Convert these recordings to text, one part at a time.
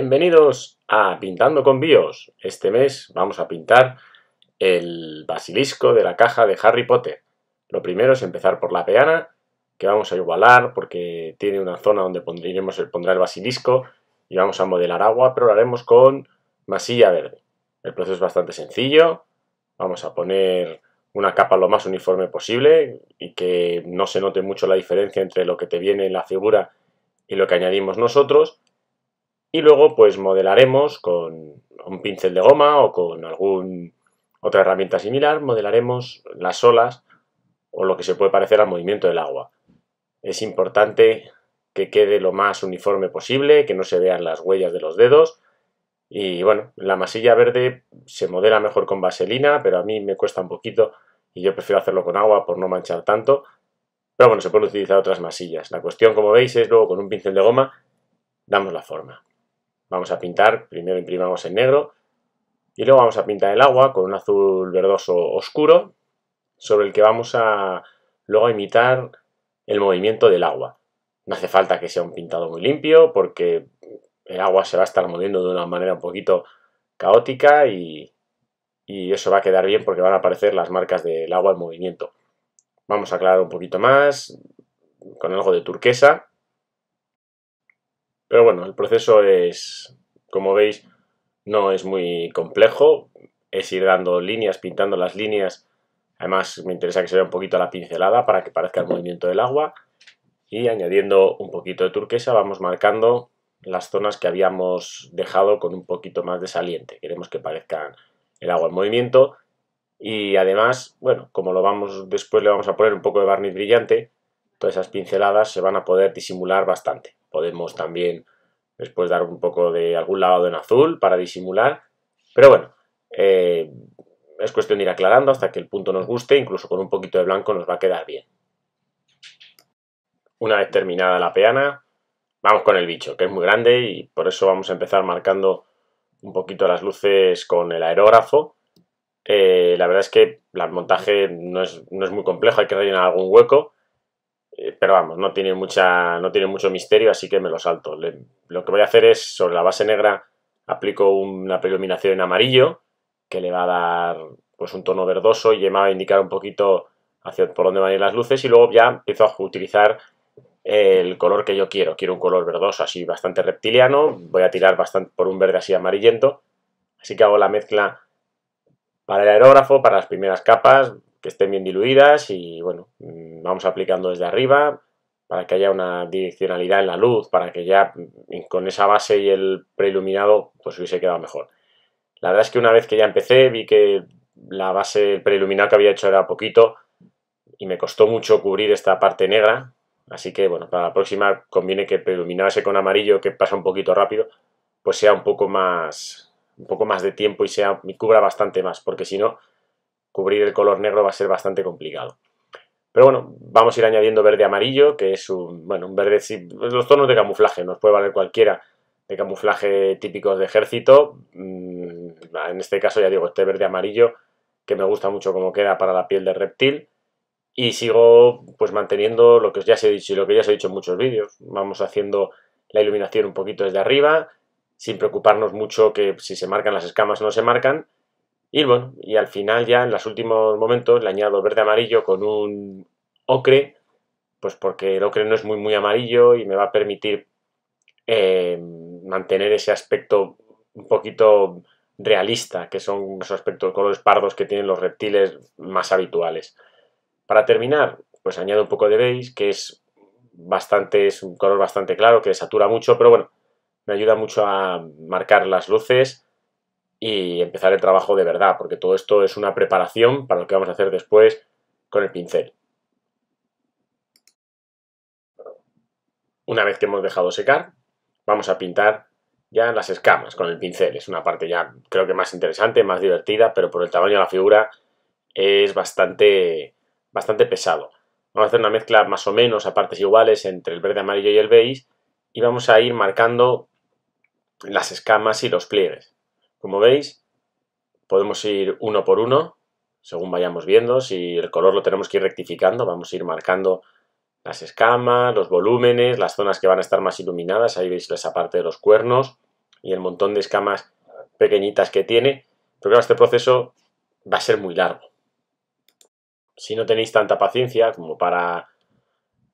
Bienvenidos a Pintando con Bios. Este mes vamos a pintar el basilisco de la caja de Harry Potter. Lo primero es empezar por la peana, que vamos a igualar porque tiene una zona donde pondremos el, pondrá el basilisco y vamos a modelar agua, pero lo haremos con masilla verde. El proceso es bastante sencillo. Vamos a poner una capa lo más uniforme posible y que no se note mucho la diferencia entre lo que te viene en la figura y lo que añadimos nosotros y luego pues modelaremos con un pincel de goma o con alguna otra herramienta similar, modelaremos las olas o lo que se puede parecer al movimiento del agua. Es importante que quede lo más uniforme posible, que no se vean las huellas de los dedos. Y bueno, la masilla verde se modela mejor con vaselina, pero a mí me cuesta un poquito y yo prefiero hacerlo con agua por no manchar tanto. Pero bueno, se pueden utilizar otras masillas. La cuestión, como veis, es luego con un pincel de goma damos la forma. Vamos a pintar, primero imprimamos en negro y luego vamos a pintar el agua con un azul verdoso oscuro sobre el que vamos a luego imitar el movimiento del agua. No hace falta que sea un pintado muy limpio porque el agua se va a estar moviendo de una manera un poquito caótica y, y eso va a quedar bien porque van a aparecer las marcas del agua en movimiento. Vamos a aclarar un poquito más con algo de turquesa pero bueno, el proceso es, como veis, no es muy complejo. Es ir dando líneas, pintando las líneas. Además, me interesa que se vea un poquito la pincelada para que parezca el movimiento del agua. Y añadiendo un poquito de turquesa vamos marcando las zonas que habíamos dejado con un poquito más de saliente. Queremos que parezca el agua en movimiento. Y además, bueno, como lo vamos después le vamos a poner un poco de barniz brillante, todas esas pinceladas se van a poder disimular bastante. Podemos también después dar un poco de algún lavado en azul para disimular. Pero bueno, eh, es cuestión de ir aclarando hasta que el punto nos guste, incluso con un poquito de blanco nos va a quedar bien. Una vez terminada la peana, vamos con el bicho, que es muy grande y por eso vamos a empezar marcando un poquito las luces con el aerógrafo. Eh, la verdad es que el montaje no es, no es muy complejo, hay que rellenar algún hueco eh, pero vamos, no tiene, mucha, no tiene mucho misterio, así que me lo salto. lo que voy a hacer es, sobre la base negra, aplico una preluminación en amarillo, que le va a dar pues un tono verdoso y me va a indicar un poquito hacia por dónde van a ir las luces y luego ya empiezo a utilizar el color que yo quiero. Quiero un color verdoso así bastante reptiliano, voy a tirar bastante por un verde así amarillento, así que hago la mezcla para el aerógrafo, para las primeras capas, que estén bien diluidas y bueno, mm, vamos aplicando desde arriba para que haya una direccionalidad en la luz, para que ya mm, con esa base y el preiluminado pues hubiese quedado mejor. La verdad es que una vez que ya empecé vi que la base, preiluminada que había hecho era poquito y me costó mucho cubrir esta parte negra, así que bueno, para la próxima conviene que preiluminase con amarillo que pasa un poquito rápido, pues sea un poco más un poco más de tiempo y sea y cubra bastante más, porque si no cubrir el color negro va a ser bastante complicado. Pero bueno, vamos a ir añadiendo verde amarillo, que es un, bueno, un verde, los tonos de camuflaje, nos puede valer cualquiera de camuflaje típicos de ejército. Mm, en este caso ya digo, este verde amarillo, que me gusta mucho como queda para la piel de reptil. Y sigo pues manteniendo lo que ya se he dicho y lo que ya os he dicho en muchos vídeos. Vamos haciendo la iluminación un poquito desde arriba, sin preocuparnos mucho que si se marcan las escamas no se marcan y bueno, y al final ya en los últimos momentos le añado verde amarillo con un ocre, pues porque el ocre no es muy muy amarillo y me va a permitir eh, mantener ese aspecto un poquito realista, que son esos aspectos colores pardos que tienen los reptiles más habituales. Para terminar, pues añado un poco de beige, que es bastante, es un color bastante claro, que satura mucho, pero bueno, me ayuda mucho a marcar las luces y empezar el trabajo de verdad, porque todo esto es una preparación para lo que vamos a hacer después con el pincel. Una vez que hemos dejado secar, vamos a pintar ya las escamas con el pincel. Es una parte ya creo que más interesante, más divertida, pero por el tamaño de la figura es bastante, bastante pesado. Vamos a hacer una mezcla más o menos a partes iguales entre el verde amarillo y el beige y vamos a ir marcando las escamas y los pliegues. Como veis, podemos ir uno por uno, según vayamos viendo. Si el color lo tenemos que ir rectificando, vamos a ir marcando las escamas, los volúmenes, las zonas que van a estar más iluminadas. Ahí veis esa parte de los cuernos y el montón de escamas pequeñitas que tiene. Pero claro, este proceso va a ser muy largo. Si no tenéis tanta paciencia como para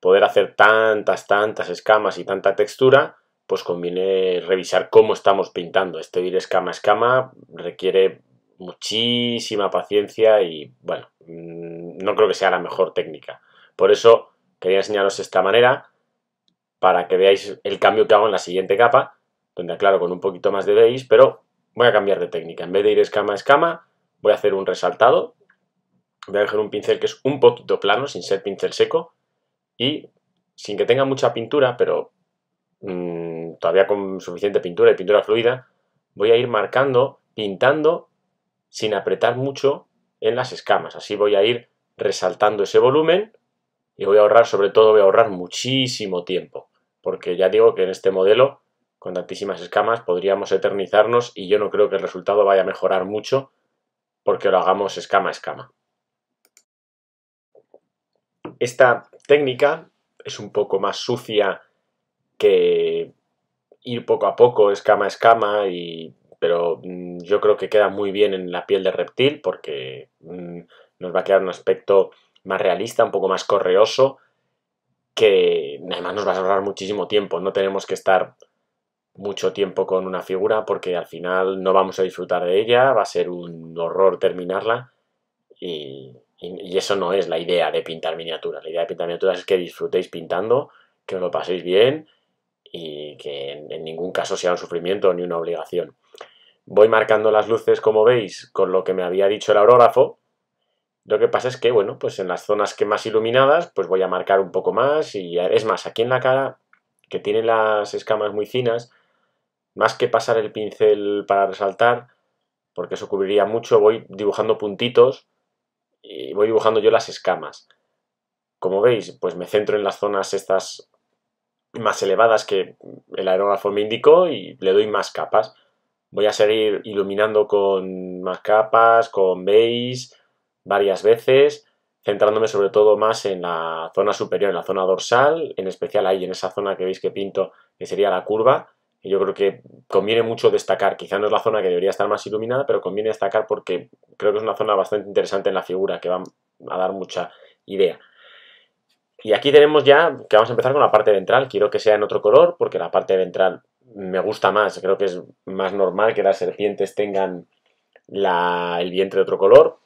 poder hacer tantas, tantas escamas y tanta textura, pues conviene revisar cómo estamos pintando. Este ir escama a escama requiere muchísima paciencia y, bueno, mm, no creo que sea la mejor técnica. Por eso quería enseñaros esta manera para que veáis el cambio que hago en la siguiente capa, donde aclaro con un poquito más de beige, pero voy a cambiar de técnica. En vez de ir escama a escama, voy a hacer un resaltado. Voy a dejar un pincel que es un poquito plano, sin ser pincel seco, y sin que tenga mucha pintura, pero Mm, todavía con suficiente pintura y pintura fluida, voy a ir marcando, pintando sin apretar mucho en las escamas. Así voy a ir resaltando ese volumen y voy a ahorrar, sobre todo voy a ahorrar muchísimo tiempo, porque ya digo que en este modelo con tantísimas escamas podríamos eternizarnos y yo no creo que el resultado vaya a mejorar mucho porque lo hagamos escama a escama. Esta técnica es un poco más sucia que ir poco a poco, escama a escama, y, pero mm, yo creo que queda muy bien en la piel de reptil porque mm, nos va a quedar un aspecto más realista, un poco más correoso, que además nos va a ahorrar muchísimo tiempo. No tenemos que estar mucho tiempo con una figura porque al final no vamos a disfrutar de ella, va a ser un horror terminarla y, eso no es la idea de pintar miniaturas. La idea de pintar miniaturas es que disfrutéis pintando, que os lo paséis bien, y que en, ningún caso sea un sufrimiento ni una obligación. Voy marcando las luces, como veis, con lo que me había dicho el aurógrafo, lo que pasa es que, bueno, pues en las zonas que más iluminadas, pues voy a marcar un poco más y es más, aquí en la cara, que tiene las escamas muy finas, más que pasar el pincel para resaltar, porque eso cubriría mucho, voy dibujando puntitos y voy dibujando yo las escamas. Como veis, pues me centro en las zonas estas más elevadas que el aerógrafo me indicó y le doy más capas. Voy a seguir iluminando con más capas, con base, varias veces, centrándome sobre todo más en la zona superior, en la zona dorsal, en especial ahí, en esa zona que veis que pinto, que sería la curva. Y yo creo que conviene mucho destacar, quizá no es la zona que debería estar más iluminada, pero conviene destacar porque creo que es una zona bastante interesante en la figura, que va a dar mucha idea. Y aquí tenemos ya que vamos a empezar con la parte ventral. Quiero que sea en otro color porque la parte ventral me gusta más. Creo que es más normal que las serpientes tengan el vientre de otro color.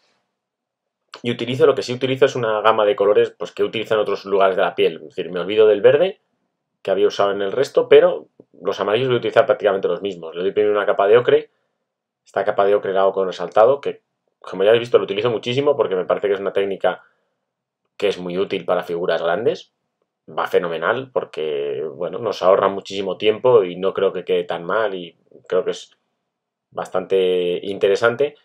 Y utilizo, lo que sí utilizo es una gama de colores pues, que utilizan en otros lugares de la piel. Es decir, me olvido del verde que había usado en el resto, pero los amarillos voy a utilizar prácticamente los mismos. Le doy primero una capa de ocre. Esta capa de ocre la hago con resaltado, que como ya habéis visto lo utilizo muchísimo porque me parece que es una técnica que es muy útil para figuras grandes. Va fenomenal porque, bueno, nos ahorra muchísimo tiempo y no creo que quede tan mal y creo que es bastante interesante.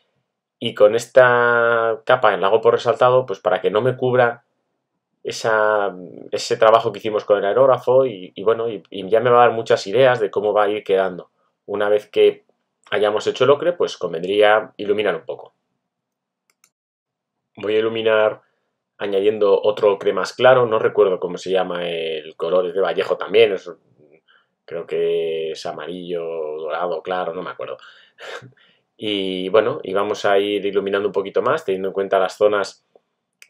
Y con esta capa en lago por resaltado, pues para que no me cubra esa, ese trabajo que hicimos con el aerógrafo y, bueno, ya me va a dar muchas ideas de cómo va a ir quedando. Una vez que hayamos hecho el ocre, pues convendría iluminar un poco. Voy a iluminar añadiendo otro crema claro, no recuerdo cómo se llama el color, es de Vallejo también, creo que es amarillo, dorado, claro, no me acuerdo. y bueno, y vamos a ir iluminando un poquito más, teniendo en cuenta las zonas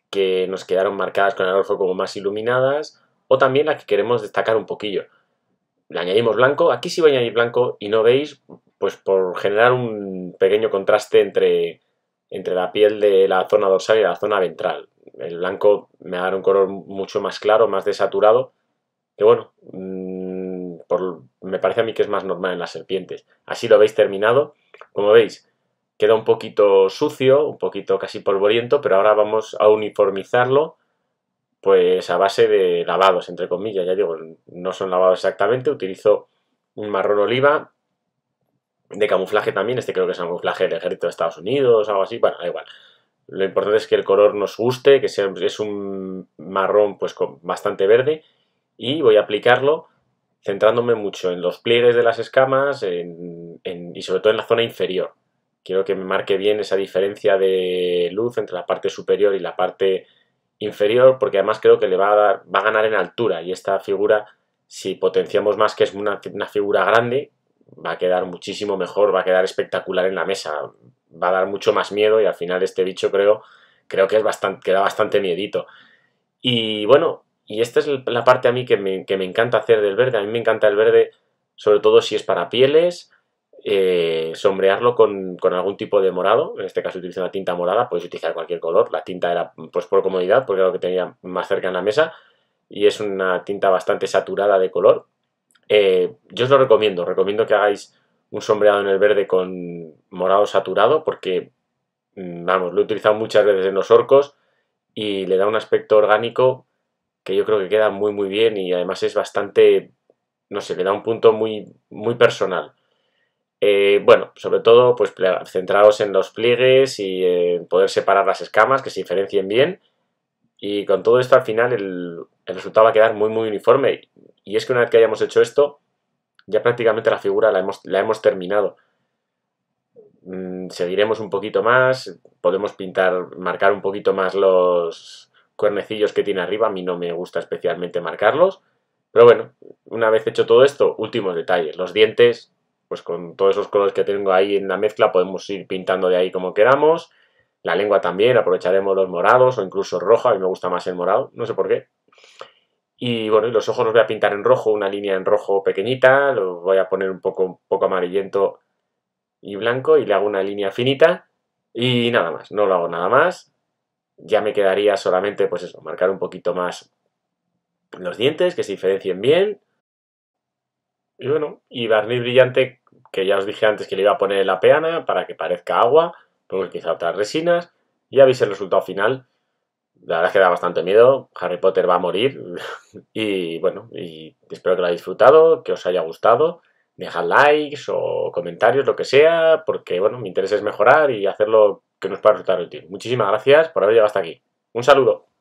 que nos quedaron marcadas con el orfo como más iluminadas, o también las que queremos destacar un poquillo. Le añadimos blanco, aquí sí voy a añadir blanco y no veis, pues por generar un pequeño contraste entre, entre la piel de la zona dorsal y la zona ventral el blanco me va dar un color mucho más claro, más desaturado, que bueno, mm, por, me parece a mí que es más normal en las serpientes. Así lo habéis terminado, como veis, queda un poquito sucio, un poquito casi polvoriento, pero ahora vamos a uniformizarlo pues a base de lavados, entre comillas, ya digo, no son lavados exactamente, utilizo un marrón oliva de camuflaje también, este creo que es camuflaje del ejército de Estados Unidos, algo así, bueno, da igual. Lo importante es que el color nos guste, que sea, es un marrón pues bastante verde y voy a aplicarlo centrándome mucho en los pliegues de las escamas y sobre todo en la zona inferior. Quiero que me marque bien esa diferencia de luz entre la parte superior y la parte inferior porque además creo que le va a, dar, va a ganar en altura y esta figura si potenciamos más que es una figura grande va a quedar muchísimo mejor, va a quedar espectacular en la mesa, va a dar mucho más miedo y al final este bicho creo, creo que es bastante, queda bastante miedito. Y bueno, y esta es la parte a mí que me, encanta hacer del verde, a mí me encanta el verde sobre todo si es para pieles, eh, sombrearlo con, algún tipo de morado, en este caso utilizo una tinta morada, podéis utilizar cualquier color, la tinta era pues por comodidad porque era lo que tenía más cerca en la mesa y es una tinta bastante saturada de color, eh, yo os lo recomiendo, recomiendo que hagáis un sombreado en el verde con morado saturado porque, mm, vamos, lo he utilizado muchas veces en los orcos y le da un aspecto orgánico que yo creo que queda muy muy bien y además es bastante, no sé, le da un punto muy, muy personal. Eh, bueno, sobre todo, pues centraros en los pliegues y en poder separar las escamas, que se diferencien bien. Y con todo esto al final el, el resultado va a quedar muy muy uniforme. Y es que una vez que hayamos hecho esto, ya prácticamente la figura la hemos, la hemos terminado. Mm, seguiremos un poquito más, podemos pintar, marcar un poquito más los cuernecillos que tiene arriba, a mí no me gusta especialmente marcarlos, pero bueno, una vez hecho todo esto, últimos detalles, los dientes, pues con todos esos colores que tengo ahí en la mezcla podemos ir pintando de ahí como queramos, la lengua también, aprovecharemos los morados o incluso rojo, a mí me gusta más el morado, no sé por qué. Y bueno, los ojos los voy a pintar en rojo, una línea en rojo pequeñita, lo voy a poner un poco, un poco amarillento y blanco y le hago una línea finita y nada más, no lo hago nada más. Ya me quedaría solamente, pues eso, marcar un poquito más los dientes, que se diferencien bien. Y bueno, y barniz brillante, que ya os dije antes que le iba a poner en la peana para que parezca agua, luego quizá otras resinas y ya veis el resultado final la verdad es que da bastante miedo. Harry Potter va a morir. y bueno, y espero que lo hayáis disfrutado, que os haya gustado. Dejad likes o comentarios, lo que sea, porque bueno, mi interés es mejorar y hacerlo que nos pueda resultar útil. Muchísimas gracias por haber llegado hasta aquí. Un saludo.